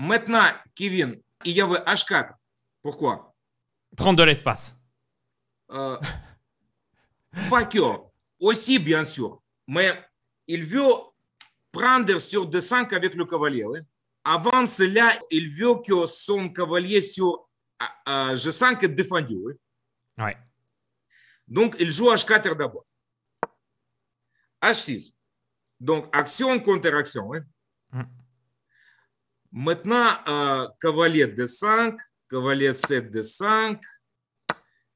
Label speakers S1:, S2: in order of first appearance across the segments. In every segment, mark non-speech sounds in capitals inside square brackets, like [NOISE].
S1: Maintenant, Kevin, il y avait H4. Pourquoi Prendre de l'espace. Euh, [LAUGHS] pas que. Aussi, bien sûr. Mais il veut prendre sur d 5 avec le cavalier. Avant cela, il veut que son cavalier sur G5 est défendu. Oui. Ouais. Donc, il joue H4 d'abord. H6. Donc, action contre action. Oui. Mm. Maintenant, euh, cavalier D5, cavalier c de 5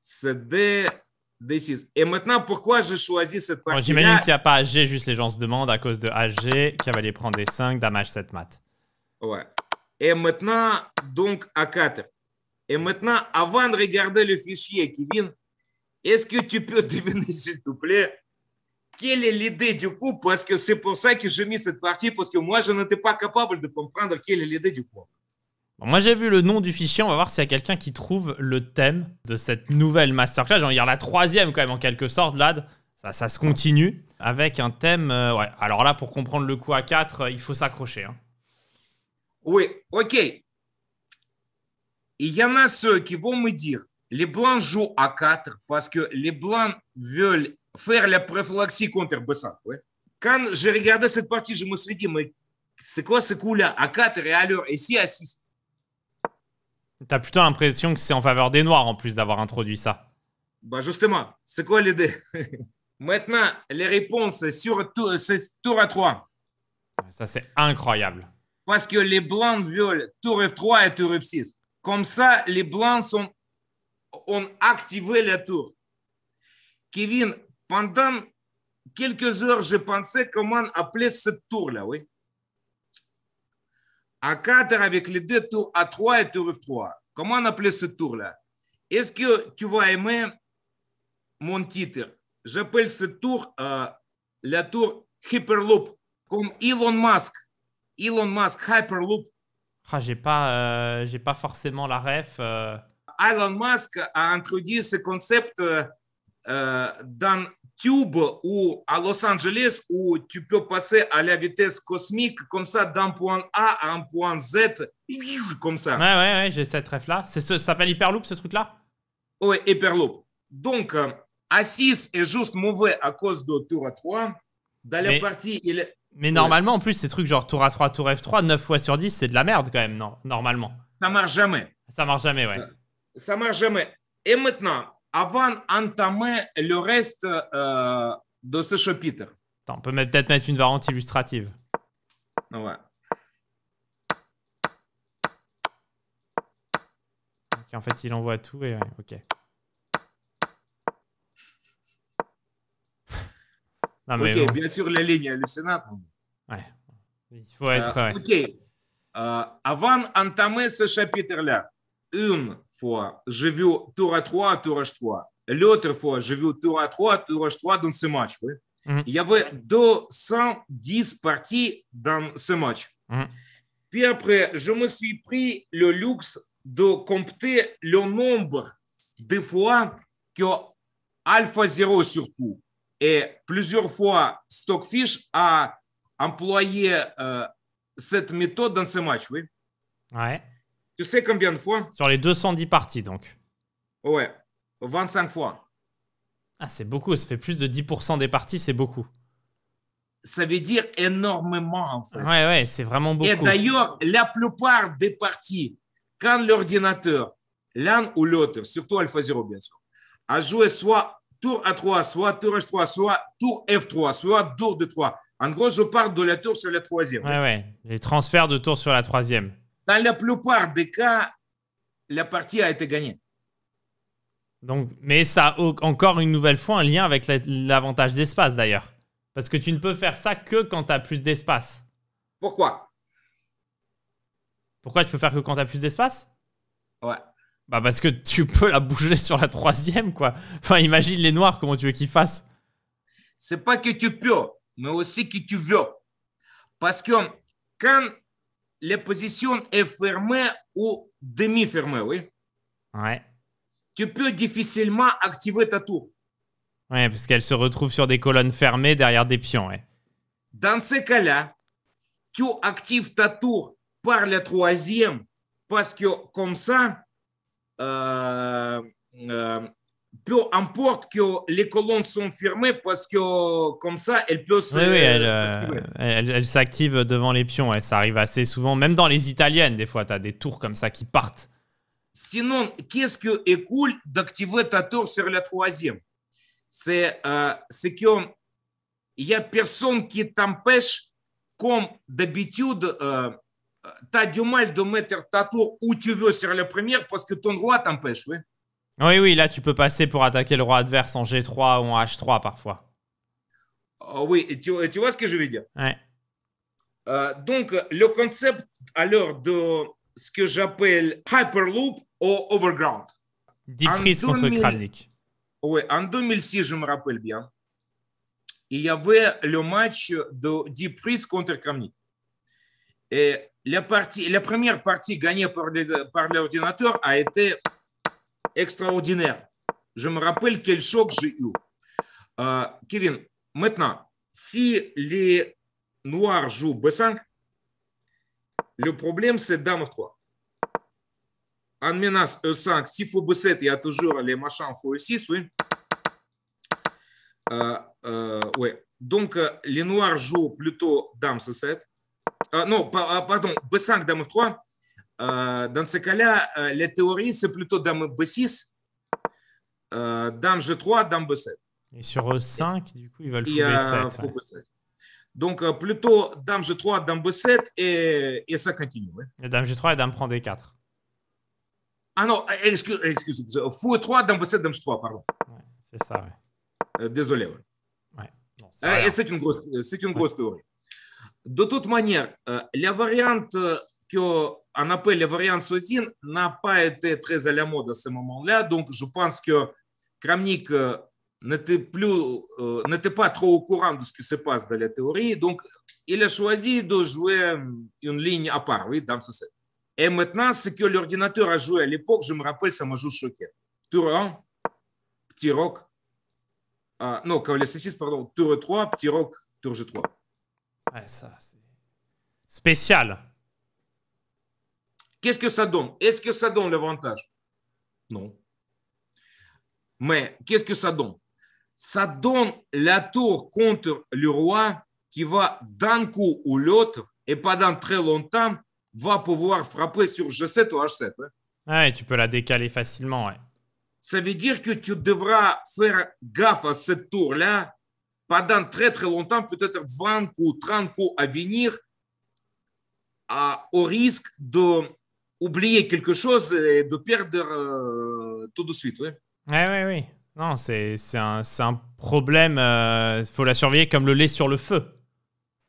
S1: CD, D6. Et maintenant, pourquoi je choisis cette partie J'imagine qu'il n'y
S2: a pas HG, juste les gens se demandent à cause de AG, cavalier prend D5, dame H7 mat.
S1: Ouais. Et maintenant, donc A4. Et maintenant, avant de regarder le fichier, vient, est-ce que tu peux [LAUGHS] deviner, s'il te plaît, quelle est l'idée du coup Parce que c'est pour ça que j'ai mis cette partie, parce que moi, je n'étais pas capable de comprendre quelle est l'idée du coup.
S2: moi, j'ai vu le nom du fichier. On va voir s'il y a quelqu'un qui trouve le thème de cette nouvelle masterclass. Il y en a la troisième, quand même, en quelque sorte, Lad. Ça, se continue avec un thème. Euh, ouais. Alors là, pour comprendre le coup à 4, euh, il faut s'accrocher. Hein. Oui, ok. Il y en a ceux qui vont me dire les blancs jouent
S1: à 4 parce que les blancs veulent faire la prophylaxie contre Bessar. Quand j'ai regardé cette partie, je me suis dit, mais c'est quoi ce coup-là À 4 et alors ici à 6
S2: T'as plutôt l'impression que c'est en faveur des Noirs en plus d'avoir introduit ça.
S1: Bah justement, c'est quoi l'idée [LAUGHS] Maintenant, les réponses sur tout, tour à 3.
S2: Ça, c'est incroyable.
S1: Parce que les Blancs violent tour F3 et tour F6. Comme ça, les Blancs sont, ont activé la tour. Kevin, pendant quelques heures, je pensais comment appeler ce tour-là, oui. À 4 avec les deux tours, à 3 et tour 3 Comment appeler ce tour-là Est-ce que tu vas aimer mon titre J'appelle ce tour euh, la tour Hyperloop, comme Elon Musk. Elon Musk, Hyperloop.
S2: Ah, j'ai pas, euh, j'ai pas forcément la ref. Euh.
S1: Elon Musk a introduit ce concept dans tube ou à Los Angeles où tu peux passer à la vitesse cosmique comme ça d'un point A à un point Z, comme ça.
S2: Ouais, ouais, ouais j'ai cette rêve là. C'est ce, ça s'appelle Hyperloop ce truc-là Oui,
S1: Hyperloop. Donc, euh, A6 est juste mauvais à cause de tour A3. Dans la partie, il Mais normalement,
S2: en plus, ces trucs genre tour A3, tour F3, 9 fois sur 10, c'est de la merde quand même, non Normalement.
S1: Ça marche jamais.
S2: Ça marche jamais, ouais. Euh,
S1: ça marche jamais. Et maintenant, avant d'entamer le reste euh, de ce chapitre.
S2: on peut peut-être mettre une variante illustrative. Ouais. en fait, il envoie tout et ok. [LAUGHS] ok, bien
S1: sûr, la ligne sénat. Ouais. Il faut être. Euh, ok. Euh, avant d'entamer ce chapitre-là, une j'ai vu tour à 3, tour à 3. L'autre fois, j'ai vu tour à 3, tour à trois dans ce match. Il y avait 210 parties dans ce match. Puis après, je me suis pris le luxe de compter le nombre de fois que Alpha 0 surtout et plusieurs fois Stockfish a employé euh, cette méthode dans ce match. Oui.
S2: Tu sais combien de fois Sur les 210 parties, donc.
S1: Ouais, 25 fois.
S2: Ah, c'est beaucoup, ça fait plus de 10% des parties, c'est beaucoup.
S1: Ça veut dire énormément, en fait. Ouais,
S2: ouais, c'est vraiment beaucoup. Et d'ailleurs,
S1: la plupart des parties, quand l'ordinateur, l'un ou l'autre, surtout Zero bien sûr, a joué soit tour A3, soit tour H3, soit tour F3, soit tour de 3 En gros, je parle de la tour sur la troisième. Ouais,
S2: ouais, les transferts de tour sur la troisième.
S1: Dans la plupart des cas, la partie a été gagnée.
S2: Donc, mais ça a encore une nouvelle fois un lien avec l'avantage d'espace d'ailleurs. Parce que tu ne peux faire ça que quand tu as plus d'espace. Pourquoi Pourquoi tu peux faire que quand tu as plus d'espace Ouais. Bah parce que tu peux la bouger sur la troisième, quoi. Enfin, imagine les noirs, comment tu veux qu'ils fassent.
S1: C'est pas que tu peux, mais aussi que tu veux. Parce que quand la position est fermée ou demi-fermée, oui. Ouais. Tu peux difficilement activer ta tour.
S2: Ouais, parce qu'elle se retrouve sur des colonnes fermées derrière des pions, ouais.
S1: Dans ce cas-là, tu actives ta tour par la troisième, parce que comme ça, euh, euh peu importe que les colonnes sont fermées parce que comme ça, elle peut se. Oui, oui
S2: elle, euh, s'active devant les pions. et ça arrive assez souvent. Même dans les italiennes, des fois, tu as des tours comme ça qui partent.
S1: Sinon, qu'est-ce que est cool d'activer ta tour sur la troisième C'est euh, que il n'y a personne qui t'empêche, comme d'habitude, euh, tu as du mal de mettre ta tour où tu veux sur la première parce que ton droit t'empêche. Oui
S2: oui, oui, là tu peux passer pour attaquer le roi adverse en G3 ou en H3 parfois.
S1: Ah oui, tu, tu, vois ce que je veux dire euh, Donc, le concept alors de ce que j'appelle Hyperloop ou Overground.
S2: Deep Freeze contre Kramnik.
S1: Oui, en 2006, je me rappelle bien, il y avait le match de Deep Freeze contre Kramnik. Et la, première partie gagnée par l'ordinateur a été extraordinaire. Je me rappelle quel choc j'ai eu. Euh, Kevin, maintenant, si les Noirs jouent B5, le problème c'est Dame F3. En menace E5, s'il faut B7, il y a toujours les machins, faut E6, oui. Euh, euh, ouais. Donc, les Noirs jouent plutôt Dame C7. non, pardon, B5, Dame F3. dans ce cas-là, les théories, c'est plutôt dame B6, dame G3, dame B7.
S2: Et sur E5, euh, du coup, ils veulent fou B7. Fou B7.
S1: Donc, э, plutôt dame G3, dame B7, et, et ça continue. dame G3 et dame prend D4. Ah non, excusez э, excuse fou E3, dame B7, dame G3, pardon. c'est ça, oui. Э, désolé. Non, c'est une grosse, c'est une grosse théorie. De toute manière, la variante que un appel à variance Sozin n'a pas été très à la mode à ce moment-là. Donc, je pense que Kramnik euh, euh, n'était pas trop au courant de ce qui se passe dans la théorie. Donc, il a choisi de jouer euh, une ligne à part, oui, dans ce set. Et maintenant, ce que l'ordinateur a joué à l'époque, je me rappelle, ça m'a juste choqué. Tour 1, petit rock. Euh, ah, non, cavalier C6, pardon. Tour 3, petit rock, tour G3.
S2: Ouais, ça, c'est spécial.
S1: Qu'est-ce que ça donne Est-ce que ça donne l'avantage Non. Mais qu'est-ce que ça donne Ça donne la tour contre le roi qui va d'un coup ou l'autre, et pendant très longtemps, va pouvoir frapper sur G7 ou H7.
S2: Hein. tu peux la décaler facilement.
S1: Ça veut dire que tu devras faire gaffe à cette tour-là pendant très très longtemps, peut-être 20 ou 30 coups à venir, à, au risque de oublier quelque chose et de perdre euh, tout de suite. Oui,
S2: oui, oui. Non, c'est un, un, problème. Il euh, faut la surveiller comme le lait sur le feu.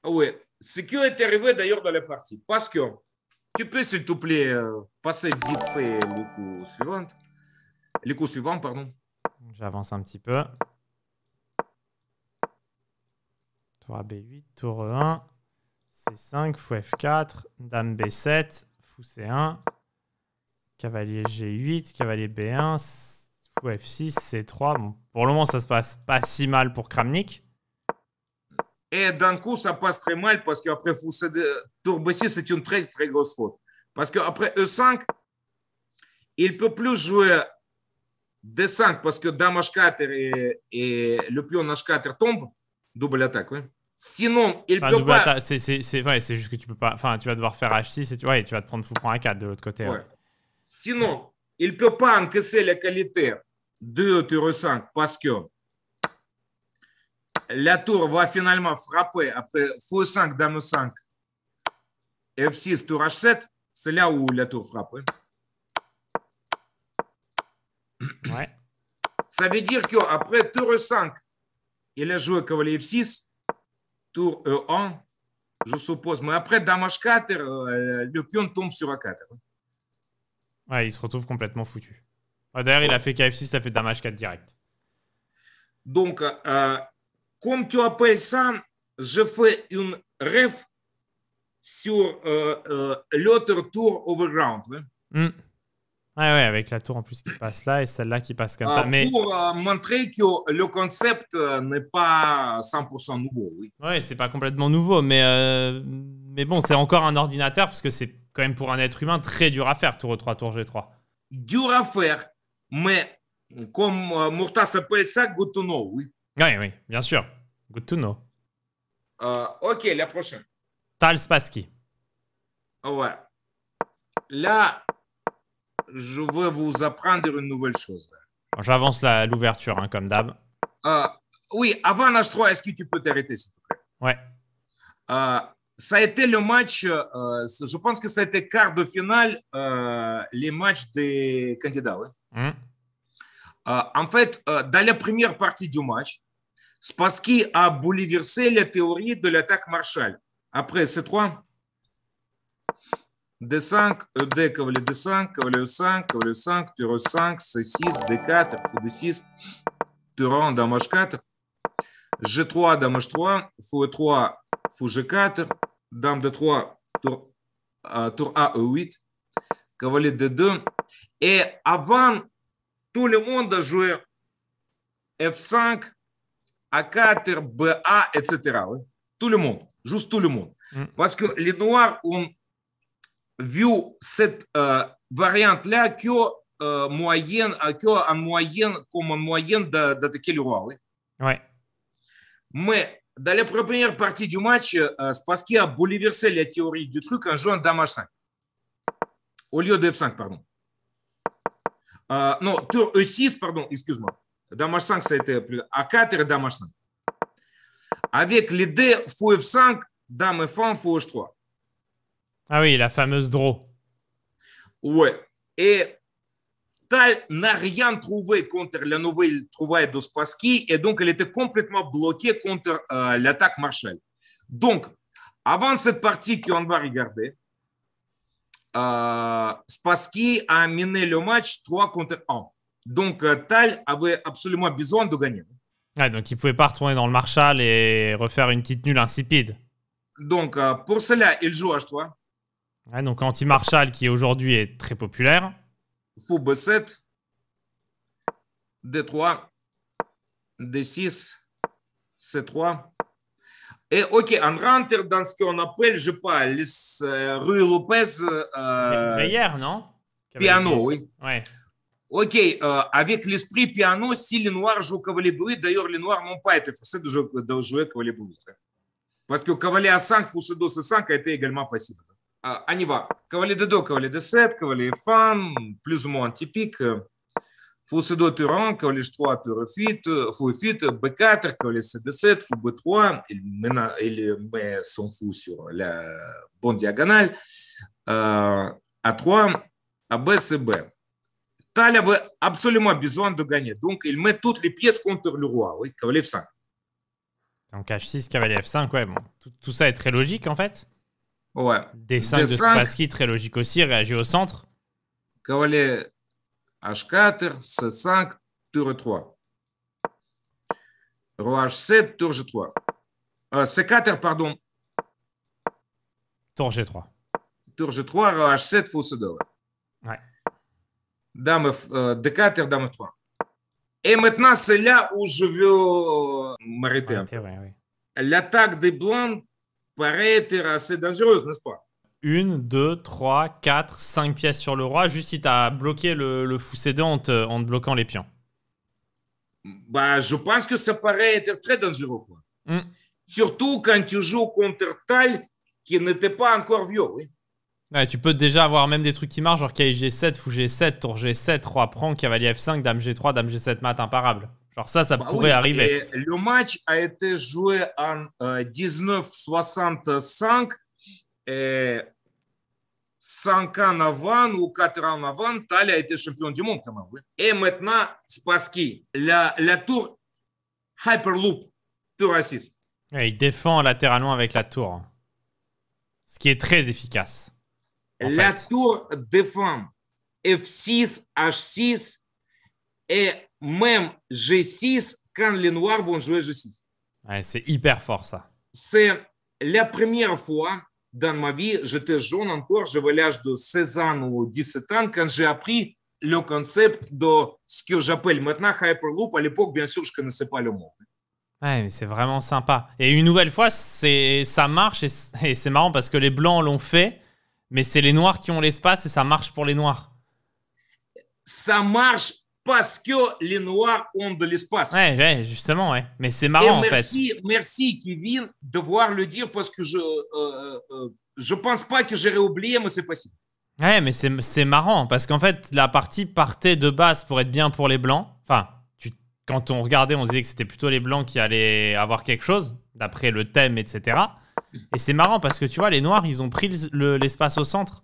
S1: Ah oui. Ce qui est arrivé d'ailleurs dans la partie. Parce que tu peux, s'il te plaît, euh, passer vite fait le coup suivant. pardon.
S2: J'avance un petit peu. 3 b 8 tour 1 C5, fou F4, dame B7, fou C1, cavalier G8, cavalier B1, fou F6, C3. pour le moment, ça se passe pas si mal pour Kramnik. Et
S1: d'un coup, ça passe très mal parce qu'après fou C2, tour B6, c'est une très très grosse faute. Parce qu'après E5, il peut plus jouer D5 parce que dame H4 et, le pion H4 tombe. Double attaque, oui. Sinon, il ne peut pas.
S2: C'est ouais, juste que tu peux pas. Enfin, tu vas devoir faire H6 et tu, tu vas te prendre fou A4 de l'autre côté. Hein.
S1: Sinon, il peut pas encaisser la qualité de tour 5 parce que la tour va finalement frapper après f 5, dame 5, F6, tour H7. C'est là où la tour frappe. Hein. Ouais. Ça veut dire qu'après tour 5, il a joué cavalier F6 tour E1, euh, je suppose. Mais après, Damage 4, euh, le pion tombe sur A4.
S2: Ouais, il se retrouve complètement foutu. Ah, d'ailleurs, il a fait KF6, il a fait Damage 4 direct.
S1: Donc, euh, comme tu appelles ça, je fais une ref sur l'autre tour overground. Hein. Hmm.
S2: Ouais, ouais, avec la tour en plus qui passe là et celle-là qui passe comme ah, ça. Mais... Pour
S1: euh, montrer que le concept euh, n'est pas 100% nouveau, oui.
S2: Ouais, c'est pas complètement nouveau, mais, euh, mais bon, c'est encore un ordinateur parce que c'est quand même pour un être humain très dur à faire, tour 3, e tour G3. Dur à faire, mais comme Murta s'appelle ça, good to know, oui. Oui, oui, bien sûr. Good to know.
S1: ok, la prochaine.
S2: Tal Spassky.
S1: Ouais. Là, je veux vous apprendre une nouvelle chose.
S2: J'avance l'ouverture, hein, comme d'hab.
S1: Euh, oui, avant H3, est-ce que tu peux t'arrêter, s'il te plaît Ouais. Euh, ça a été le match, euh, je pense que ça a été quart de finale, les matchs des candidats. Mmh. en fait, dans la première partie du match, Spassky a bouleversé la théorie de l'attaque Marshall. Après, c'est 3 D5, ED, cavalier D5, cavalier 5 e cavalier 5 e 5 C6, D4, FD6, tour 1, dame 4 G3, dame 3 fou 3 fou G4, dame D3, tour, A, E8, cavalier D2. Et avant, tout le monde a joué F5, A4, BA, etc. Tout le monde, juste tout le monde. Mm. Parce que les noirs, ont... vu cet variant-là que moyenne, que en moyenne, comme moyenne d'attaquer le roi. Oui. Ouais. Mais dans la première partie du match, Spassky a bouleversé la théorie du truc en jouant Dame H5. Au lieu de F5, pardon. Euh, non, tour E6, pardon, excuse-moi. Dame H5, c'était plus A4 et Dame H5. Avec l'idée, fou F5, Dame F1, fou H3.
S2: Ah oui, la fameuse draw.
S1: ouais Et Tal n'a rien trouvé contre la nouvelle trouvaille de Spassky et donc elle était complètement bloquée contre euh, l'attaque Marshall. Donc, avant cette partie qu'on va regarder, euh, Spassky a mené le match 3 contre 1. Donc, euh, Tal avait absolument besoin de gagner.
S2: Ah, donc, il ne pouvait pas retourner dans le Marshall et refaire une petite nulle insipide.
S1: Donc, pour cela, il joue à 3
S2: donc anti-Marshall, qui aujourd'hui est très populaire.
S1: fou 7 D3, D6, C3. Et ok, on rentre dans ce qu'on appelle, je pas euh, Rue Lopez. Euh, Prière,
S2: non Piano, oui.
S1: Ok, euh, avec l'esprit piano, si les Noirs jouent cavalier bruit d'ailleurs les Noirs n'ont pas été forcés de jouer, cavalier Parce que cavalier à 5, fou 2 c 5 a été également possible. Aniva, cavalier de 2, cavalier de 7, cavalier 1 plus ou moins typique. Fou C2, Turan, 3, Turefit, fou Fit, B4, cavalier de 7 fou B3. Il, met son fou sur la bonne diagonale. A3, AB, CB. Tal avait absolument besoin de gagner. Donc, il met toutes les pièces contre le roi. Oui, cavalier F5.
S2: Donc H6, cavalier F5, ouais, bon. tout ça est très logique en fait. Ouais. 5 de Spassky, très logique aussi, réagit au centre.
S1: Cavalier H4, C5, tour 3. Roi H7, tour G3. Euh, C4, pardon. Tour G3. Tour G3, Roi H7, faux c ouais. Dame euh, D4, Dame 3 Et maintenant, c'est là où je veux euh, m'arrêter. L'attaque des blancs paraît être assez dangereuse, n'est-ce pas
S2: Une, deux, trois, quatre, cinq pièces sur le roi, juste si tu as bloqué le, fou cédant en, en te bloquant les pions.
S1: Bah, je pense que ça paraît être très dangereux. Quoi. Hmm. Surtout quand tu joues contre Tal qui n'était pas encore vieux.
S2: tu peux déjà avoir même des trucs qui marchent, genre KG7, fou G7, tour G7, roi prend, cavalier F5, dame G3, dame G7 mat imparable. Alors ça, ça bah pourrait arriver.
S1: Le match a été joué en 1965 euh, et 5 ans avant ou quatre ans avant, Thalia a été champion du monde quand même. Et maintenant, Spassky, la, la tour Hyperloop, tour 6.
S2: il défend latéralement avec la tour, hein. ce qui est très efficace. La
S1: tour défend F6, H6 et même G6 quand les Noirs vont jouer G6.
S2: c'est hyper fort ça.
S1: C'est la première fois dans ma vie, j'étais jeune encore, j'avais l'âge de 16 ans ou 17 ans quand j'ai appris le concept de ce que j'appelle maintenant Hyperloop. À l'époque, bien sûr, je ne connaissais pas le mot.
S2: Ouais, mais c'est vraiment sympa. Et une nouvelle fois, ça marche et c'est marrant parce que les Blancs l'ont fait, mais c'est les Noirs qui ont l'espace et ça marche pour les Noirs.
S1: Ça marche parce que les Noirs ont
S2: de l'espace. Ouais, justement, ouais. Mais c'est marrant, en fait.
S1: Merci, Kevin, de voir le dire, parce que je euh, euh, euh, je pense pas que j'aurais oublié, mais c'est possible.
S2: Ouais, mais c'est marrant, parce qu'en fait, la partie partait de base pour être bien pour les Blancs. Enfin, tu, quand on regardait, on disait que c'était plutôt les Blancs qui allaient avoir quelque chose, d'après le thème, etc. Et c'est marrant, parce que tu vois, les Noirs, ils ont pris l'espace au centre.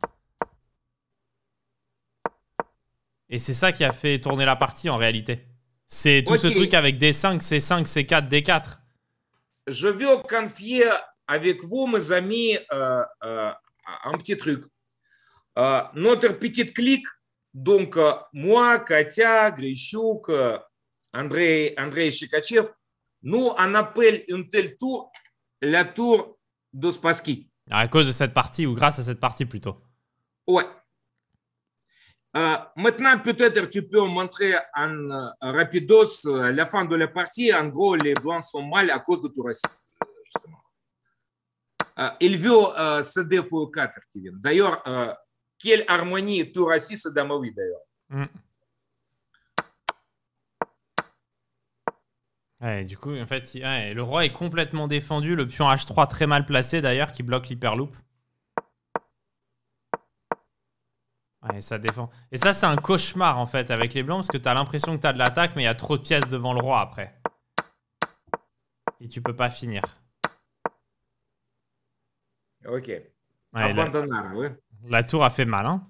S2: Et c'est ça qui a fait tourner la partie en réalité. C'est tout ce truc avec D5, C5, C4, D4.
S1: Je veux confier avec vous, mes amis, euh, euh, un petit truc. Euh, notre petite clique, donc moi, Katia, Grishuk, André, André Chikachev, nous, on appelle une telle tour la tour de Spassky.
S2: À cause de cette partie, ou grâce à cette partie plutôt.
S1: Ouais. Euh, maintenant, peut-être tu peux montrer en euh, rapidos euh, la fin de la partie. En gros, les Blancs sont mal à cause de tout racisme, il veut CDFO4, Kevin. D'ailleurs, quelle harmonie tout raciste d'Amaoui, d'ailleurs.
S2: Mm. du coup, en fait, le roi est complètement défendu. Le pion H3 très mal placé, d'ailleurs, qui bloque l'hyperloop. ça défend. Et ça, c'est un cauchemar en fait avec les blancs parce que as l'impression que tu as de l'attaque, mais il y a trop de pièces devant le roi après. Et tu peux pas finir. Ok. la... la... tour a fait mal. Hein.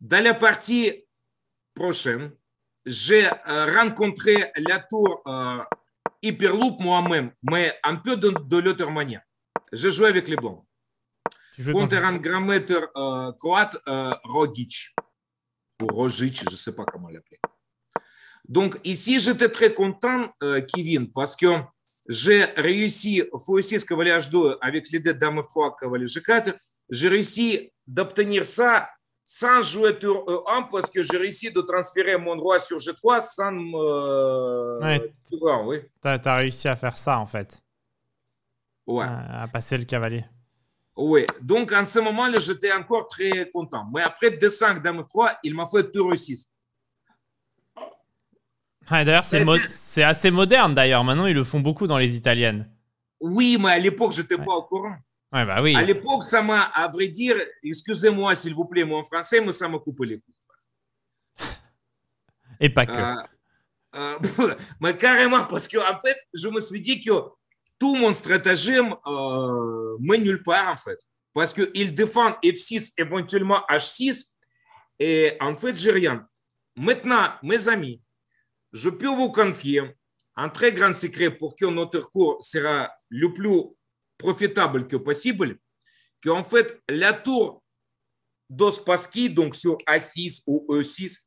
S1: Dans la partie prochaine, j'ai euh, rencontré la tour hyper euh, Hyperloop moi-même, mais un peu de, l'autre manière. Je joué avec les blancs. Unterangrammateur euh, croate, euh, Rogic, ou Rogic, je ne sais pas comment l'appeler. Donc ici, j'étais très content, euh, Kevin, parce que j'ai réussi, F6 cavalier H2 avec l'idée dame F3, cavalier G4, j'ai réussi d'obtenir ça sans jouer tour E1 euh, parce que j'ai réussi de transférer mon roi sur G3 sans euh, ouais. tour 1, oui.
S2: as réussi à faire ça en fait. Ouais. À, à passer le cavalier.
S1: Oui, donc en ce moment-là, j'étais encore très content. Mais après des 5 dames 3, il m'a fait tout réussir.
S2: d'ailleurs, c'est, assez moderne d'ailleurs. Maintenant, ils le font beaucoup dans les italiennes.
S1: Oui, mais à l'époque, je n'étais pas au courant. Bah oui. À l'époque, ça m'a, à vrai dire, excusez-moi s'il vous plaît, moi en français, mais ça m'a coupé les coups. Et pas que. Euh, euh, [LAUGHS] mais carrément, parce qu'en en fait, je me suis dit que tout mon stratagème euh, nulle part, en fait. Parce qu'il défend F6, éventuellement H6, et en fait, j'ai rien. Maintenant, mes amis, je peux vous confier un très grand secret pour que notre cours sera le plus profitable que possible, qu'en fait, la tour d'Ospaski, donc sur A6 ou E6,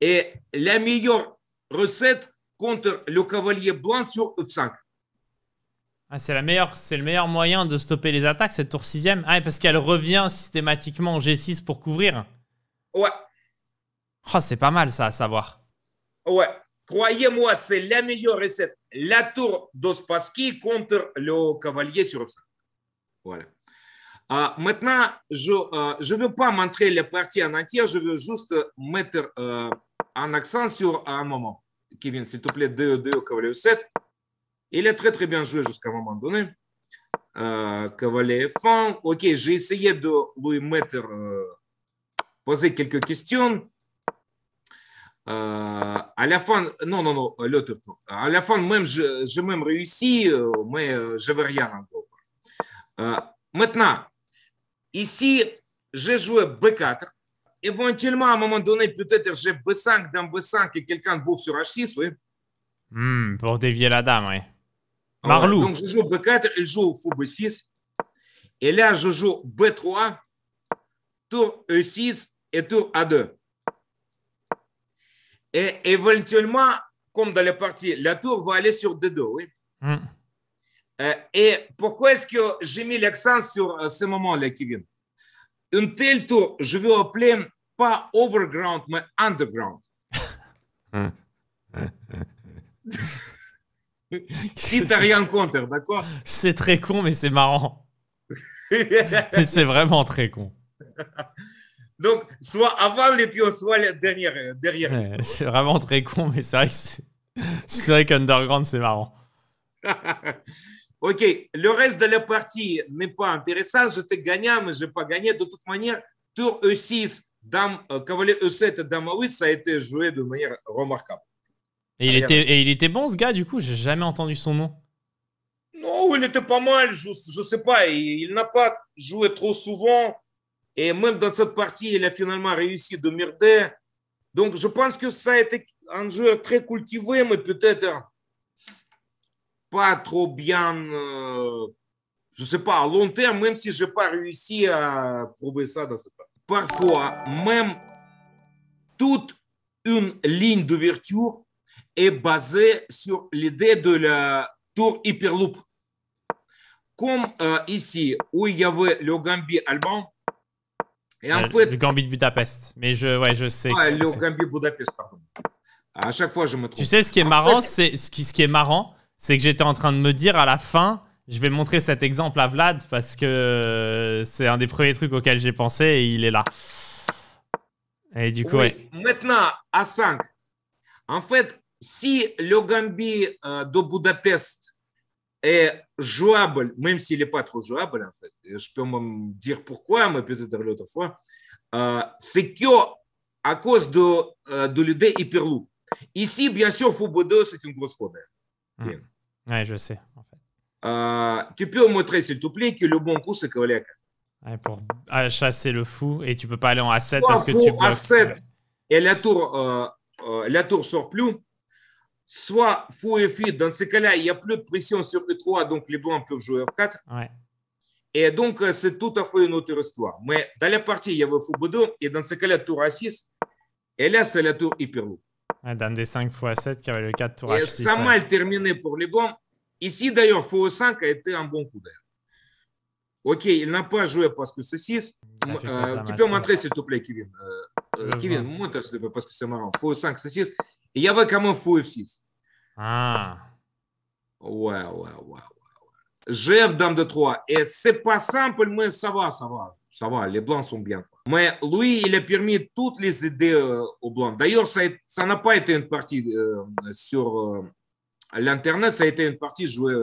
S1: est la meilleure recette contre le cavalier blanc sur F5.
S2: Ah, c'est la meilleure, c'est le meilleur moyen de stopper les attaques, cette tour 6 Ah, parce qu'elle revient systématiquement en G6 pour couvrir. Ouais. Oh, c'est pas mal ça à savoir.
S1: Ouais. Croyez-moi, c'est la meilleure recette. La tour d'Ospaski contre le cavalier sur ça. Voilà. Euh, maintenant, je ne euh, veux pas montrer la partie en entier, je veux juste mettre euh, un accent sur un moment. Kevin, s'il te plaît, 2, 2, cavalier 7. Il a très très bien joué jusqu'à un moment donné. Euh, Cavalier 1 Ok, j'ai essayé de lui mettre, euh, poser quelques questions. Euh, à la fin, non, non, non, l'autre À la fin, même, je, même réussi, euh, mais je veux rien encore. maintenant, ici, j'ai joué B4. Éventuellement, à un moment donné, peut-être j'ai B5 dans B5 et quelqu'un bouffe sur H6, oui.
S2: Hmm, pour dévier la dame, oui. Donc, je
S1: joue B4, il joue fou 6 Et là, je joue B3, tour E6 et tour A2. Et éventuellement, comme dans la partie, la tour va aller sur D2, hmm. euh, Et pourquoi est-ce que j'ai mis l'accent sur euh, ce moment-là, Kevin Un tel tour, je veux appeler pas overground, mais underground. [LAUGHS]
S2: Hmm. [LAUGHS]
S1: [LAUGHS] si t'as rien contre, d'accord
S2: C'est très con, mais c'est marrant.
S1: [LAUGHS] mais
S2: c'est vraiment très con.
S1: Donc, soit avant les pions, soit les derrière.
S2: c'est vraiment très con, mais c'est vrai c'est vrai qu'Underground, c'est marrant.
S1: [LAUGHS] ok, le reste de la partie n'est pas intéressant. Je t'ai gagné, mais je n'ai pas gagné. De toute manière, tour E6, dame, euh, cavalier E7 et dame 8 ça a été joué de manière remarquable.
S2: Et il, ah, était, et il était bon ce gars, du coup, j'ai jamais entendu son nom.
S1: Non, il était pas mal, je, je sais pas, il, n'a pas joué trop souvent. Et même dans cette partie, il a finalement réussi de merder. Donc, je pense que ça a été un joueur très cultivé, mais peut-être pas trop bien, je euh, je sais pas, à long terme, même si je n'ai pas réussi à prouver ça dans cette partie. Parfois, même toute une ligne d'ouverture est basé sur l'idée de la tour Hyperloop. Comme euh, ici, où il y avait le Gambie allemand, et en le, euh, fait,
S2: le Gambie de Budapest. Mais je, ouais, je sais. le
S1: Gambie Budapest, pardon. À chaque fois, je
S2: me trompe. Tu sais, ce qui est marrant, c'est ce qui, ce qui est marrant, c'est que j'étais en train de me dire à la fin, je vais montrer cet exemple à Vlad parce que euh, c'est un des premiers trucs auxquels j'ai pensé et il est là. Et du coup,
S1: Maintenant, à 5. En fait, si le Gambie euh, de Budapest est jouable, même s'il n'est pas trop jouable, en fait, je peux même dire pourquoi, mais peut-être l'autre fois, euh, c'est que à cause de, euh, de l'idée Hyperloop. Ici, bien sûr, Fouboudo, c'est une grosse faute. Hmm.
S2: Oui, je sais. En fait.
S1: Euh, tu peux montrer, s'il te plaît, que le bon coup, c'est cavalier à pour
S2: ah, chasser le fou et tu peux pas aller en A7 parce que tu A7
S1: et la tour, euh, la tour sort plus soit fou et fuite, dans ce cas-là, il n'y a plus de pression sur le 3, donc les blancs peuvent jouer F4. E ouais. Et donc, euh, c'est tout à fait une autre histoire. Mais dans la partie, il y avait fou et dans ce cas-là, tour
S2: A6, et là, c'est la tour lourde. La dame des 5 x 7 qui avait le 4 tour H6. Ça mal
S1: terminé pour les blancs. Ici, d'ailleurs, fou 5 a été un bon coup d'air. Ok, il n'a pas joué parce que c'est 6. Ah, euh, tu peux montrer, hein. s'il te plaît, Kevin. Euh, Kevin, montre, s'il te plaît, parce que c'est marrant. Fou 5, c'est 6 il y avait comme un fou F6. Ah. Ouais, ouais, ouais, ouais. Dame de 3. Et c'est pas simple, mais ça va, ça va. Ça va, les blancs sont bien. Mais lui, il a permis toutes les idées euh, aux blancs. D'ailleurs, ça, n'a pas été une partie euh, sur euh, l'Internet, ça a été une partie jouée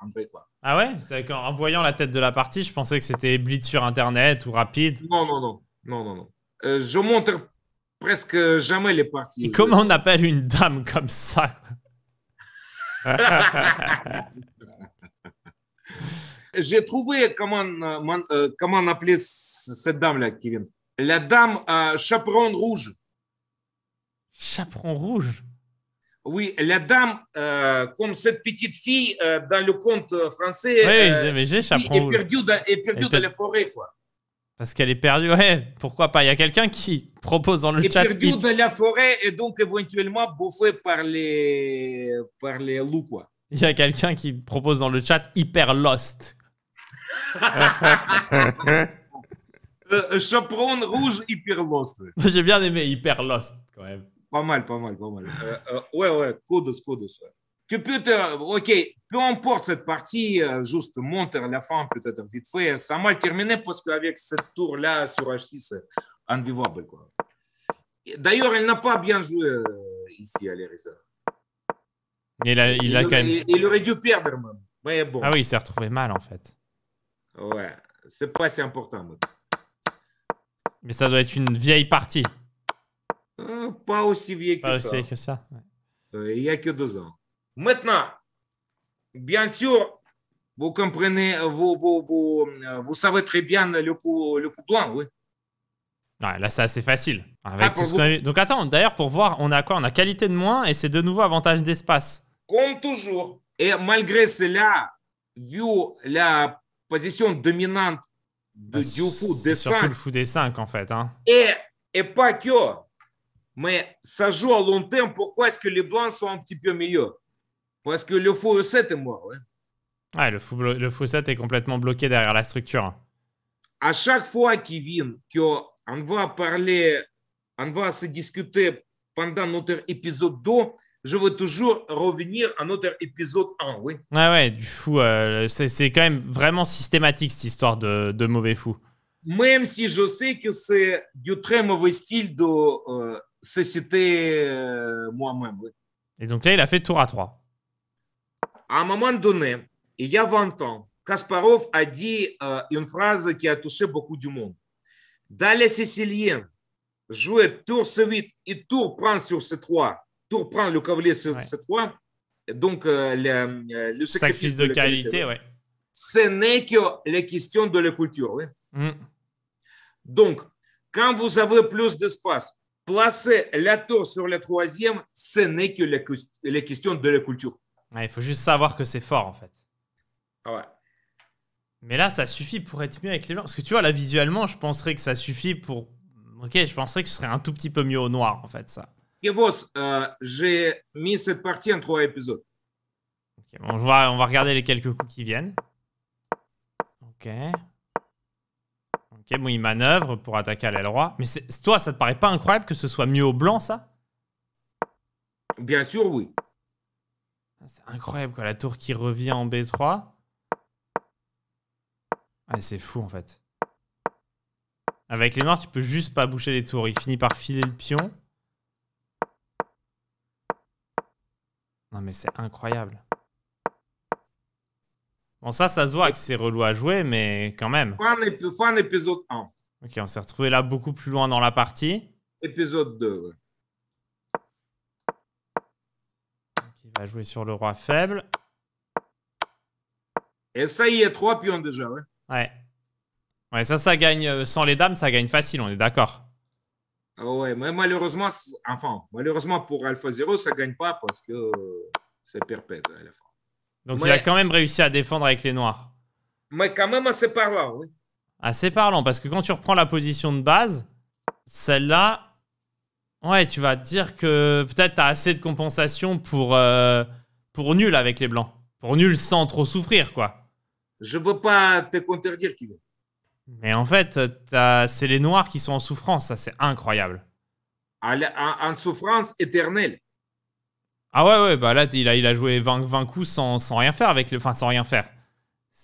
S1: en vrai. Quoi.
S2: Ah ouais C'est en, en voyant la tête de la partie, je pensais que c'était Blitz sur Internet ou Rapide. Non, non, non. non, non, non. je montre
S1: presque jamais les parties. Comment on
S2: appelle une dame comme ça [LAUGHS]
S1: J'ai trouvé comment, euh, euh, on comment appeler cette dame-là, Kevin. La dame à chaperon
S2: rouge. Chaperon rouge
S1: Oui, la dame, euh, comme cette petite fille dans le conte français. Oui, j'ai, est Perdue dans, la forêt, quoi.
S2: Parce qu'elle est perdue, ouais, pourquoi pas Il y a quelqu'un qui propose dans le chat. Perdue
S1: de la forêt et donc éventuellement bouffée par les, par
S2: les loups, quoi. Il y a quelqu'un qui propose dans le chat hyper lost. Euh, euh, chaperon rouge hyper lost. J'ai
S1: bien aimé hyper lost, quand même. Pas mal, pas mal, pas mal. Euh, ouais, ouais, codos, codos, ouais tu peux euh, OK, peu importe cette partie, euh, juste monter la fin peut-être vite fait. Ça mal terminé parce qu'avec cette tour-là sur H6, c'est euh, invivable. D'ailleurs, elle n'a pas bien joué ici à l'Eresa.
S2: Il, a, il, a quand il,
S1: aurait dû perdre même. Mais bon. Ah oui,
S2: il s'est retrouvé mal en fait.
S1: Ouais, c'est pas si important.
S2: Mais ça doit être une vieille partie.
S1: pas aussi vieille que ça. ça. Il n'y a que deux ans. Maintenant, bien sûr, vous comprenez, vous, vous, vous, vous savez très bien le coup, le coup blanc, oui.
S2: là, c'est assez facile. Ah, Donc attends, d'ailleurs, pour voir, on a quoi On a qualité de moins et c'est de nouveau avantage d'espace.
S1: Comme toujours. Et malgré cela, vu la position
S2: dominante de, du fou des 5. Surtout le fou des 5, en fait. Hein.
S1: Et, et pas que. Mais ça joue à long terme. Pourquoi est-ce que les blancs sont un petit peu meilleurs parce que le faux 7 e est mort. Ouais.
S2: Ah, le fou, le 7 e est complètement bloqué derrière la structure.
S1: À chaque fois qu'ils viennent, qu'on va parler, on va se discuter pendant notre épisode 2, je veux toujours revenir à notre épisode 1, oui.
S2: ouais, du fou, euh, c'est quand même vraiment systématique cette histoire de, de, mauvais fou.
S1: Même si je sais que c'est du très mauvais style de euh, société euh, moi-même, oui.
S2: Et donc là, il a fait tour à 3
S1: à un moment donné, il y a 20 ans, Kasparov a dit une phrase qui a touché beaucoup du monde. Dans les Siciliens, jouer tour c vite et tour prend sur C3, tour prend le cavalier sur ouais. C3, donc le, sacrifice, de, qualité, ce n'est que les questions de la culture. Oui. Mm. Donc, quand vous avez plus d'espace, placer la tour sur la troisième, ce n'est que la les questions de la culture.
S2: Il faut juste savoir que c'est fort en fait. Ah ouais. Mais là, ça suffit pour être mieux avec les blancs. Parce que tu vois, là, visuellement, je penserais que ça suffit pour. Ok, je penserais que ce serait un tout petit peu mieux au noir en fait, ça.
S1: Et euh, j'ai mis cette partie en trois épisodes.
S2: Ok, on va regarder les quelques coups qui viennent. Ok. Ok, bon, il manœuvre pour attaquer à l'aile roi. Mais toi, ça te paraît pas incroyable que ce soit mieux au blanc, ça
S1: Bien sûr, oui.
S2: Ah, c'est incroyable, quoi. La tour qui revient en B3. c'est fou, en fait. Avec les noirs, tu peux juste pas boucher les tours. Il finit par filer le pion. Non, mais c'est incroyable. Bon, ça, ça se voit que c'est relou à jouer, mais quand même.
S1: Fin, épisode 1.
S2: Ok, on s'est retrouvé là beaucoup plus loin dans la partie. Épisode 2, ouais. va jouer sur le roi faible.
S1: Et ça, y a trois pions déjà,
S2: ouais. Ouais. ça, ça gagne. Euh, sans les dames, ça gagne facile, on est d'accord.
S1: Ah ouais, mais malheureusement, enfin, malheureusement pour Alpha 0, ça gagne pas parce que euh, c'est perpète à hein,
S2: la Donc il a quand même réussi à défendre avec les noirs.
S1: Mais quand même assez parlant,
S2: oui. Assez parlant, parce que quand tu reprends la position de base, celle-là, Ouais, tu vas te dire que peut-être t'as assez de compensation pour, euh, pour nul avec les Blancs. Pour nul sans trop souffrir, quoi.
S1: Je peux pas te contredire, Kim.
S2: Mais en fait, c'est les Noirs qui sont en souffrance, ça c'est incroyable.
S1: En, souffrance éternelle.
S2: Ah ouais, ouais, bah là, il a, joué 20, 20 coups sans, sans rien faire avec le. Enfin, sans rien faire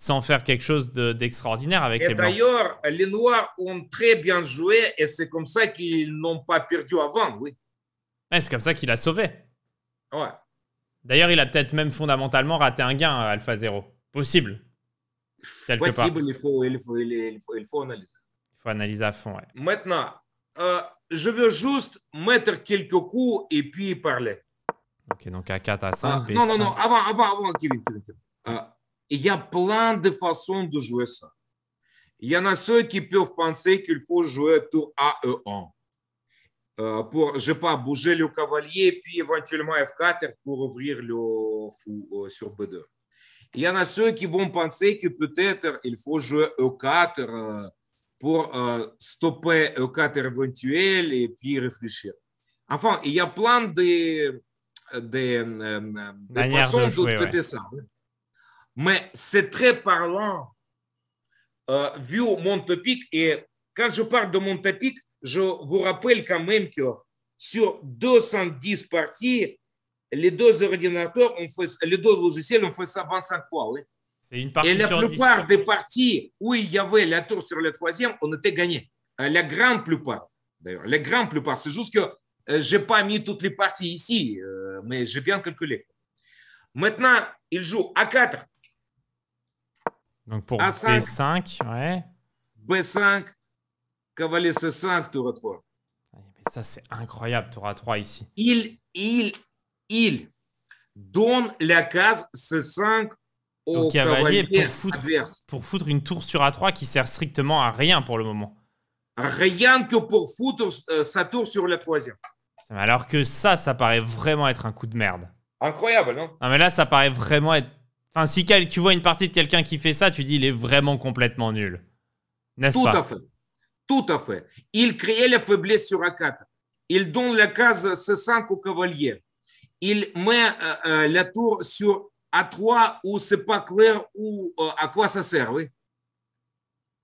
S2: sans faire quelque chose d'extraordinaire avec et les Blancs.
S1: D'ailleurs, les Noirs ont très bien joué et c'est comme ça qu'ils n'ont pas perdu avant, oui.
S2: c'est comme ça qu'il a sauvé. Ouais. D'ailleurs, il a peut-être même fondamentalement raté un gain, euh, Alpha 0. Possible. Quelque Possible,
S1: Il, faut, il, faut, il, faut, il faut analyser.
S2: Il faut analyser à fond, ouais.
S1: Maintenant, euh, je veux juste mettre quelques coups et puis parler.
S2: Ok, donc à 4 à 5. Ah, non, non, non,
S1: avant, avant, avant, Kevin. Kevin, Kevin. Ah, il y a plein de façons de jouer ça. Il y en a ceux qui peuvent penser qu'il faut jouer tout A, E, 1 euh, pour, je sais pas, bouger le cavalier, puis éventuellement F4 pour ouvrir le fou euh, sur B2. Il y en a ceux qui vont penser que peut-être il faut jouer E4 euh, pour stopper E4 éventuel et puis réfléchir. Enfin, il y a plein de, façons de, jouer, ça. Hein. Mais c'est très parlant, euh, vu Montepic. Et quand je parle de Montepic, je vous rappelle quand même que sur 210 parties, les deux ordinateurs, fait, les deux logiciels ont fait ça 25 fois.
S2: Et la plupart
S1: des parties où il y avait la tour sur le troisième, on était gagné. Euh, la grande plupart. D'ailleurs, la grande plupart. C'est juste que euh, j'ai je n'ai pas mis toutes les parties ici, euh, mais j'ai bien calculé. Maintenant, il joue à 4
S2: donc pour 5 B5, ouais.
S1: B5, cavalier C5, tour A3.
S2: ça, c'est incroyable, tour A3 ici.
S1: Il, il, il donne la case C5 au cavalier, pour, foutre,
S2: pour foutre une tour sur A3 qui sert strictement à rien pour le moment.
S1: Rien que
S2: pour foutre
S1: euh, sa tour sur la troisième.
S2: Alors que ça, ça paraît vraiment être un coup de merde.
S1: Incroyable, non
S2: Non, mais là, ça paraît vraiment être Enfin, si tu vois une partie de quelqu'un qui fait ça, tu dis il est vraiment complètement nul. N'est-ce Tout à fait.
S1: Tout à fait. Il crée la faiblesse sur A4. Il donne la case C5 au cavalier. Il met euh, euh, la tour sur A3 où c'est pas clair ou euh, à quoi ça sert, oui.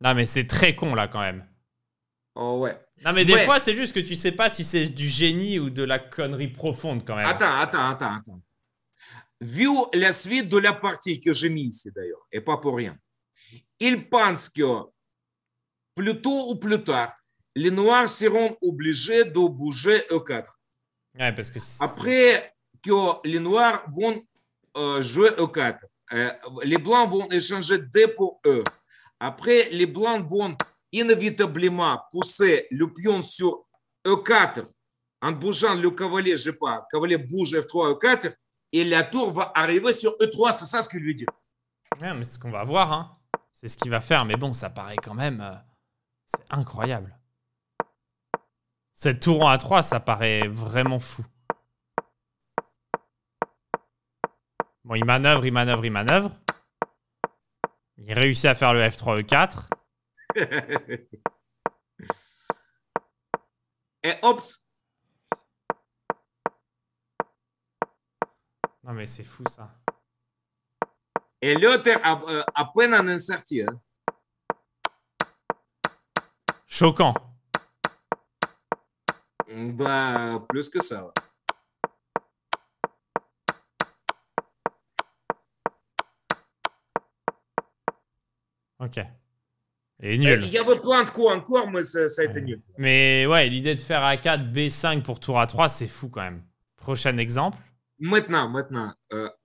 S2: Non, mais c'est très con là quand même. Oh ouais. Non, mais des fois, c'est juste que tu sais pas si c'est du génie ou de la connerie profonde quand même. Attends, attends, attends, attends. viu
S1: la suite de la partie que j'ai mis ici d'ailleurs, et pas pour rien. Il pense que plus tôt ou plus tard, les Noirs seront obligés de bouger E4. Ouais, parce que Après que les Noirs vont euh, jouer E4, euh, les Blancs vont échanger D pour E. Après, les Blancs vont inévitablement pousser le pion sur E4 en bougeant le cavalier, je sais pas, cavalier bouge F3, E4, et la tour va
S2: arriver sur E3, c'est ça ce qu'il lui dit. Ouais, mais c'est ce qu'on va voir, hein. c'est ce qu'il va faire, mais bon, ça paraît quand même. Euh, c'est incroyable. Cette tour en A3, ça paraît vraiment fou. Bon, il manœuvre, il manœuvre, il manœuvre. Il réussit à faire le F3, E4.
S1: [LAUGHS] et hops
S2: Non, mais c'est fou ça.
S1: Et l'autre, à, point euh, à peine en hein. Choquant. Bah, plus que ça.
S2: Ok. Et nul. Eh, il y avait
S1: point de coups encore, mais ça, ça a été nul.
S2: Mais ouais, l'idée de faire A4, B5 pour tour A3, c'est fou quand même. Prochain exemple.
S1: Maintenant, maintenant,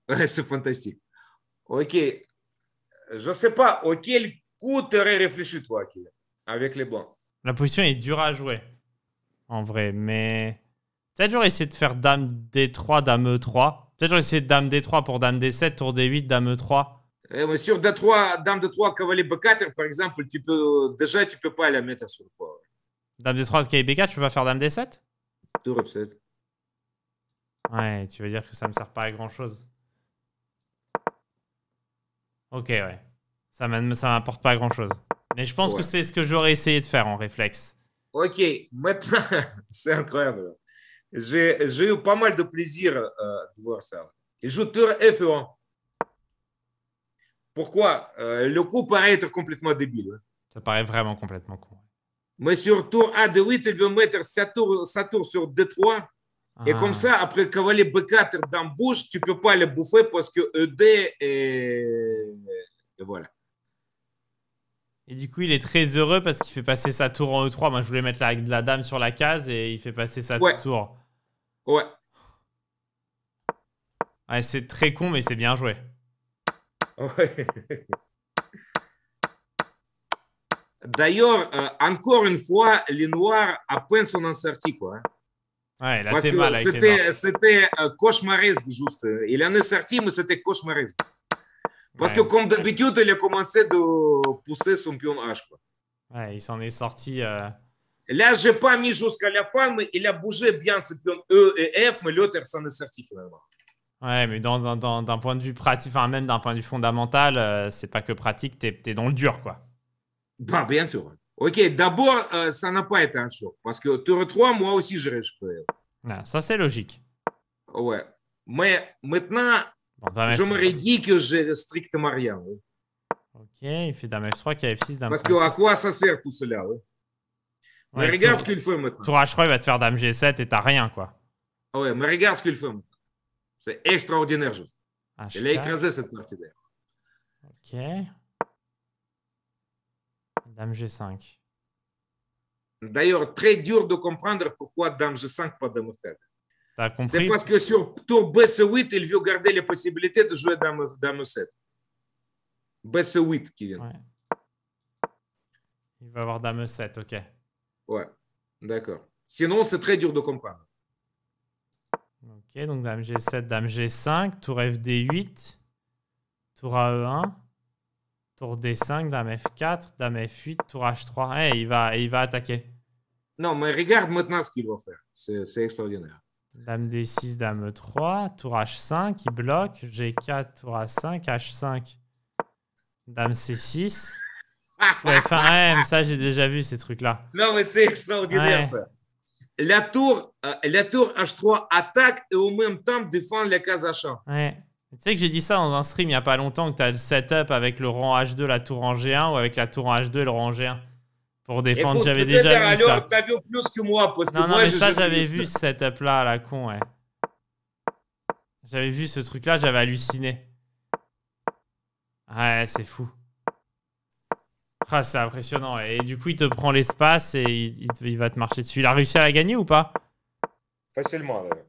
S2: c'est fantastique.
S1: Ok, je ne sais pas auquel coup tu aurais réfléchi, toi, avec les blancs.
S2: La position est dure à jouer, en vrai, mais. Peut-être j'aurais essayé de faire dame D3, dame E3. Peut-être j'aurais essayé dame D3 pour dame D7, tour D8, dame E3.
S1: Eh, sur D3, dame D3, cavalier B4, par exemple, tu peux, déjà, tu peux pas la mettre sur le poids.
S2: Dame D3, cavalier B4, tu peux pas faire dame D7 Tour e 7 Ouais, tu veux dire que ça me sert pas à grand chose. Ok, ouais. Ça m'apporte pas à grand chose. Mais je pense que c'est ce que j'aurais essayé de faire en réflexe.
S1: Ok, maintenant, [LAUGHS] c'est incroyable. J'ai eu pas mal de plaisir euh, de voir ça. Il joue tour F1. Pourquoi euh, Le coup paraît être complètement débile. Hein.
S2: Ça paraît vraiment complètement con.
S1: Mais sur tour A de 8, il veut mettre sa tour, sur 2 3 et ah. comme ça, après cavalier B4 dans bouche, tu peux pas le bouffer parce que ED est... Et voilà.
S2: Et du coup, il est très heureux parce qu'il fait passer sa tour en E3. Moi, je voulais mettre la, la dame sur la case et il fait passer sa tour. Ouais. Ouais, c'est très con, mais c'est bien joué. Ouais.
S1: D'ailleurs, euh, encore une fois, les Noirs, à peine sont en sortie. quoi. Hein. Ouais, Parce c'était cauchemaresque, juste. Il en est sorti, mais c'était cauchemaresque. Parce que, comme d'habitude, il a commencé de pousser son pion H. Quoi. il s'en est sorti. Euh, là, je n'ai pas mis jusqu'à la fin, mais il a bougé bien ce pion E et F, mais l'autre s'en est sorti finalement.
S2: Ouais, mais d'un dans, point de vue pratique, enfin, même d'un point de vue fondamental, euh, c'est pas que pratique, tu es, dans le dur, quoi. Bah, bien sûr.
S1: Ok, d'abord, euh, ça n'a pas été un choc. Parce que tour 3, moi aussi, je réjouis.
S2: Ah, ça, c'est logique.
S1: Ouais. Mais maintenant, je me dit que j'ai strictement rien.
S2: Ok, il fait Dame F3 qui a F6, Parce que à
S1: quoi ça sert tout cela oui.
S2: Mais regarde ce qu'il fait maintenant. Tour H3, il va te faire Dame G7 et t'as rien, quoi.
S1: Ah ouais, mais regarde ce qu'il fait maintenant. C'est extraordinaire, juste. Ah, il a écrasé cette partie d'air.
S2: Ok. G5.
S1: D'ailleurs, très dur de comprendre pourquoi Dame G5, pas Dame
S2: f C'est
S1: parce que sur tour b 8 il veut garder les possibilités de jouer Dame, dame 7 b 8 qui vient.
S2: Il va avoir Dame 7, ok.
S1: Ouais, d'accord. Sinon, c'est très dur de comprendre.
S2: Ok, donc Dame G7, Dame G5, Tour FD8, Tour AE1. Tour D5, Dame F4, Dame F8, Tour H3. Et il, va, il va attaquer.
S1: Non, mais regarde maintenant ce qu'il va faire. C'est extraordinaire.
S2: Dame D6, Dame 3 Tour H5, il bloque. G4, Tour A5, H5, Dame C6. [LAUGHS] Ouais, ça, j'ai déjà vu ces trucs-là.
S1: Non, mais c'est extraordinaire ça. La tour, euh, la tour H3 attaque et au même temps défend les case à
S2: 1 Ouais. Tu sais que j'ai dit ça dans un stream il n'y a pas longtemps que tu as le setup avec le rang H2, la tour en G1 ou avec la tour en H2 et le rang G1 pour défendre. J'avais déjà vu ça.
S1: vu plus que moi parce que non, non, mais ça j'avais vu ce
S2: setup là à la con, ouais. J'avais vu ce truc là, j'avais halluciné. Ouais, c'est fou. Ah, c'est impressionnant. Et du coup, il te prend l'espace et il, va te marcher dessus. Il a réussi à la gagner ou pas
S1: Facilement. Ouais.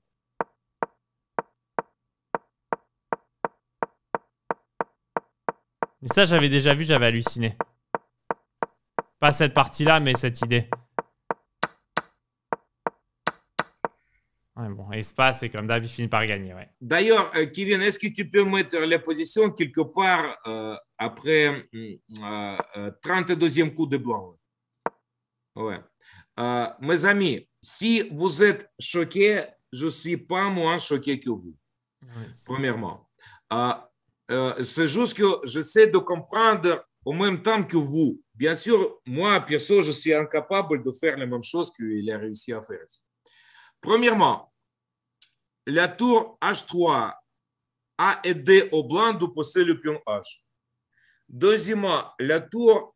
S2: Mais ça, j'avais déjà vu, j'avais halluciné. Pas cette partie-là, mais cette idée. Ouais, bon, espace, et comme d'hab, il finit par gagner. Ouais.
S1: D'ailleurs, euh, Kevin, est-ce que tu peux mettre la position quelque part euh, après hum, euh, 32e euh, coup de blanc Ouais. mes amis, si vous êtes choqués, je ne suis pas moins choqué que vous, Premièrement. premièrement. Euh, c'est juste que j'essaie de comprendre au même temps que vous. Bien sûr, moi, perso, je suis incapable de faire les mêmes choses qu'il a réussi à faire. Premièrement, la tour H3 a aidé au blanc de poser le pion H. Deuxièmement, la tour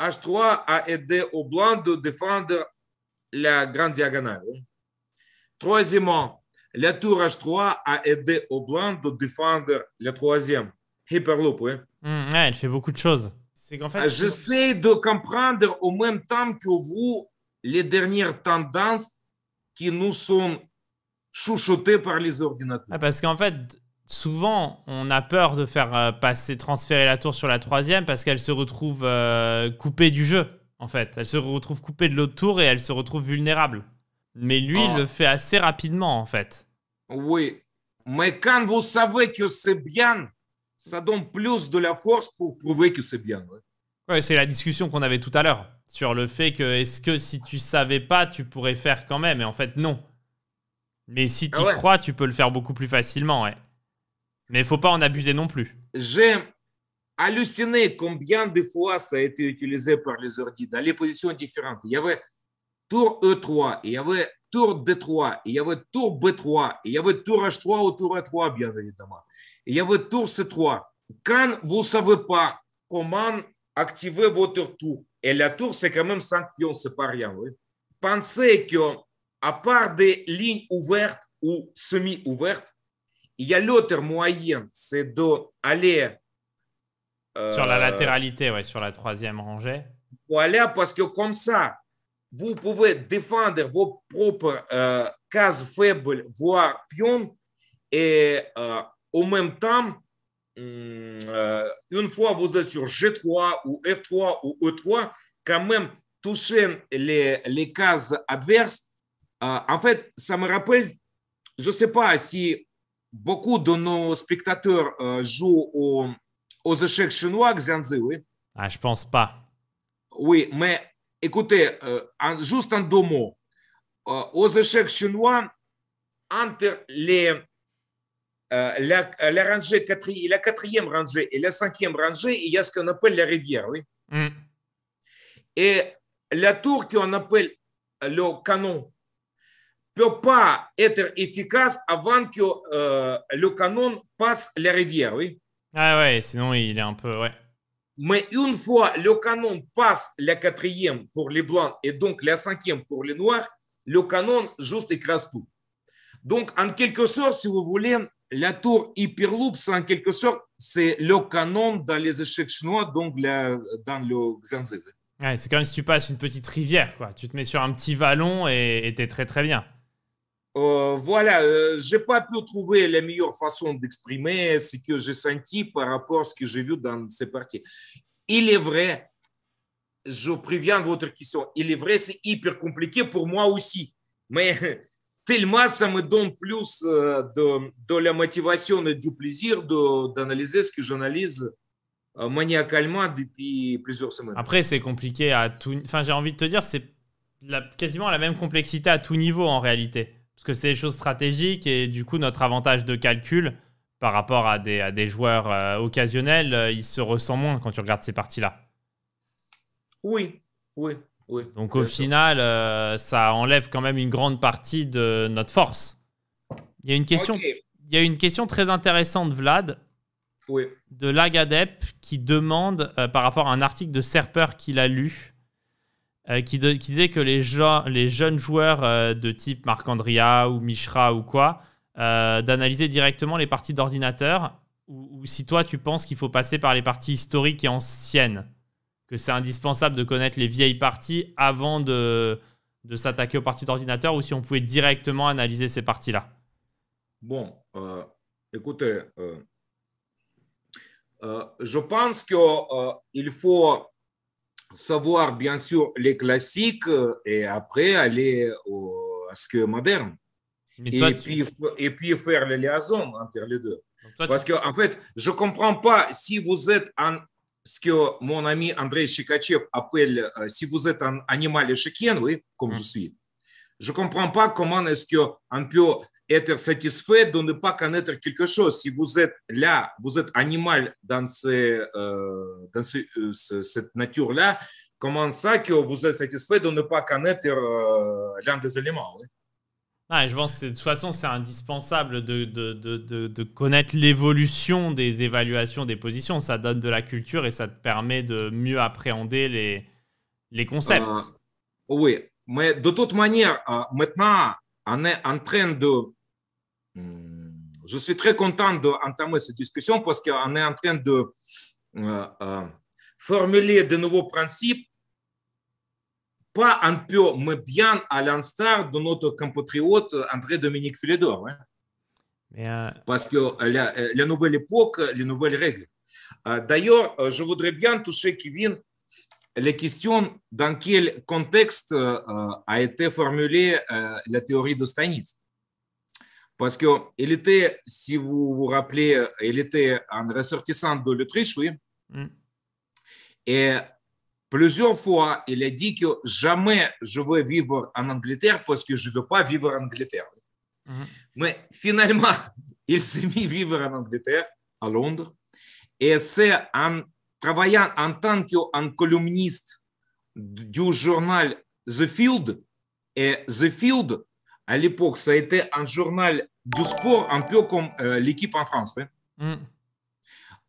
S1: H3 a aidé au blanc de défendre la grande diagonale. Troisièmement, la tour H3 a aidé blancs de défendre la troisième. Hyperloop, oui.
S2: elle hmm, fait beaucoup de choses. C'est qu'en ah, J'essaie
S1: de comprendre au même temps que vous les dernières tendances qui nous sont chuchotées par les ordinateurs.
S2: Ah, parce qu'en fait, souvent, on a peur de faire euh, passer, transférer la tour sur la troisième parce qu'elle se retrouve euh, coupée du jeu, en fait. Elle se retrouve coupée de l'autre tour et elle se retrouve vulnérable. Mais lui, il ah. le fait assez rapidement, en fait.
S1: Oui. Mais quand vous savez que c'est bien, ça donne plus de la force pour prouver que c'est bien.
S2: Ouais. c'est la discussion qu'on avait tout à l'heure sur le fait que est-ce que si tu savais pas, tu pourrais faire quand même. Et en fait, non. Mais si tu ah crois, tu peux le faire beaucoup plus facilement. Ouais. Mais il faut pas en abuser non plus.
S1: J'ai halluciné combien de fois ça a été utilisé par les ordi dans les positions différentes. Il y avait tour E3, il y avait tour D3, il y avait tour B3, il y avait tour H3 ou tour A3, bien évidemment. Il y avait tour C3. Quand vous ne savez pas comment activer votre tour, et la tour, c'est quand même 5 pions, c'est pas rien. Pensez que à part des lignes ouvertes ou semi-ouvertes, il y a l'autre moyen, c'est d'aller. sur la euh, latéralité,
S2: ouais, sur la troisième rangée.
S1: Voilà, parce que comme ça, vous pouvez défendre vos propres euh, cases faibles, voire pions, et euh, au même temps, hum, euh, une fois vous êtes sur G3 ou F3 ou E3, quand même toucher les, cases adverses, en fait, ça me rappelle, je ne sais pas si beaucoup de nos spectateurs jouent aux, échecs chinois, Xianzi, oui.
S2: Ah, je pense pas.
S1: Oui, mais Écoutez, en, euh, juste en deux mots, euh, aux échecs chinois, entre les, euh, la, rangée, quatrième rangée et la cinquième rangée, il y a ce qu'on appelle la rivière. Oui? Mm. Et la tour qu'on appelle le canon ne peut pas être efficace avant que le canon passe la rivière. Oui?
S2: Ah ouais, sinon il est un peu... Ouais. Mais une fois le canon
S1: passe la quatrième pour les blancs et donc la cinquième pour les noirs, le canon juste écrase tout. Donc, en quelque sorte, si vous voulez, la tour Hyperloop, c'est en quelque sorte, c'est le canon dans les échecs chinois, donc dans le Xanzide.
S2: c'est comme si tu passes une petite rivière, Tu te mets sur un petit vallon et tu es très très bien.
S1: Euh, voilà, euh, je n'ai pas pu trouver la meilleure façon d'exprimer ce que j'ai senti par rapport à ce que j'ai vu dans ces parties. Il est vrai, je préviens votre question, il est vrai, c'est hyper compliqué pour moi aussi, mais [LAUGHS] tellement ça me donne plus euh, de, la motivation et du plaisir d'analyser ce que j'analyse maniacalement depuis plusieurs semaines. Après,
S2: c'est compliqué à tout. Enfin, j'ai envie de te dire, c'est quasiment la même complexité à tout niveau en réalité que c'est des choses stratégiques et du coup, notre avantage de calcul par rapport à des, joueurs euh, occasionnels, euh, il se ressent moins quand tu regardes ces parties-là.
S1: Oui, oui, oui.
S2: Donc au final, euh, ça enlève quand même une grande partie de notre force. Il y a une question, il y a une question très intéressante, Vlad, oui. de Lagadep, qui demande, par rapport à un article de Serper qu'il a lu, euh, qui, disait que les, les jeunes joueurs euh, de type Marc Andrea ou Mishra ou quoi, euh, d'analyser directement les parties d'ordinateur, ou, si toi tu penses qu'il faut passer par les parties historiques et anciennes, que c'est indispensable de connaître les vieilles parties avant de, de s'attaquer aux parties d'ordinateur, ou si on pouvait directement analyser ces parties-là.
S1: Bon, écoutez, je pense qu'il faut savoir bien sûr les classiques euh, et après aller au, à ce que moderne. Et, puis, et puis faire les liaisons entre les deux. Parce que, en fait, je ne comprends pas si vous êtes un ce que mon ami André Chikachev appelle, euh, si vous êtes un animal échiquien, oui, comme hmm. je suis, je comprends pas comment est-ce qu'on peut être satisfait de ne pas connaître quelque chose. Si vous êtes là, vous êtes animal dans, euh, euh, cette nature-là, comment ça que vous êtes satisfait de ne pas connaître euh, l'un des éléments
S2: ah, Je pense que de toute façon, c'est indispensable de, de, de connaître l'évolution des évaluations des positions. Ça donne de la culture et ça te permet de mieux appréhender les, les concepts. oui, mais de toute manière, maintenant,
S1: on est en train de Hmm. Je suis très content d'entamer cette discussion parce qu'on est en train de euh, euh, formuler de nouveaux principes, pas un peu, mais bien à l'instar de notre compatriote André-Dominique Filédor. Hein. Euh, parce que la, nouvelle époque, les nouvelles règles. D'ailleurs, je voudrais bien toucher, Kevin, la question dans quel contexte a été formulée la théorie de Stanitz. Parce qu'il était, si vous vous rappelez, euh, il était un ressortissant de l'Autriche, oui. Mm. Et plusieurs fois, il a dit que jamais je veux vivre en Angleterre parce que je ne veux pas vivre en Angleterre. Mm. Mais finalement, [LAUGHS] il s'est mis vivre en Angleterre, à Londres. Et c'est en travaillant en tant qu'un columniste du journal The Field, et The Field à l'époque, ça a été un journal du sport, un peu comme euh, l'équipe en France. Hein. Mm.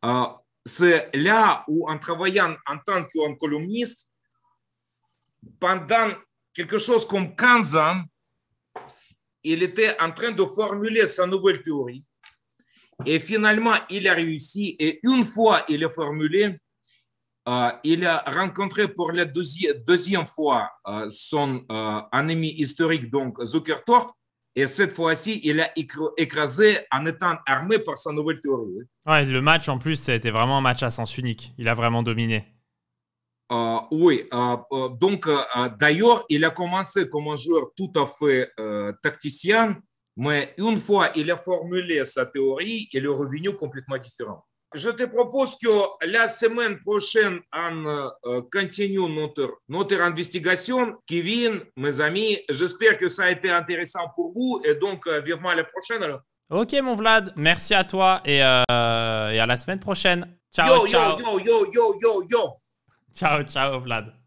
S1: Euh, c'est là où, en travaillant en tant que columniste, pendant quelque chose comme 15 ans, il était en train de formuler sa nouvelle théorie. Et finalement, il a réussi. Et une fois il a formulé, euh, il a rencontré pour la deuxième fois euh, son ennemi euh, historique, donc Zuckertort, et cette fois-ci, il a écrasé en étant armé par sa nouvelle théorie.
S2: Ouais, le match en plus, c'était vraiment un match à sens unique. Il a vraiment dominé.
S1: oui, donc d'ailleurs, il a commencé comme un joueur tout à fait tacticien, mais une fois il a formulé sa théorie, il est revenu complètement différent je te propose que la semaine prochaine, on euh, continue notre, notre investigation. Kevin, mes amis, j'espère que ça a été intéressant pour vous et donc euh, vivement à la prochaine.
S2: Ok, mon Vlad, merci à toi et, euh, à la semaine prochaine. Ciao, ciao. Yo,
S1: yo, yo, yo, yo, yo.
S2: Ciao, ciao, Vlad.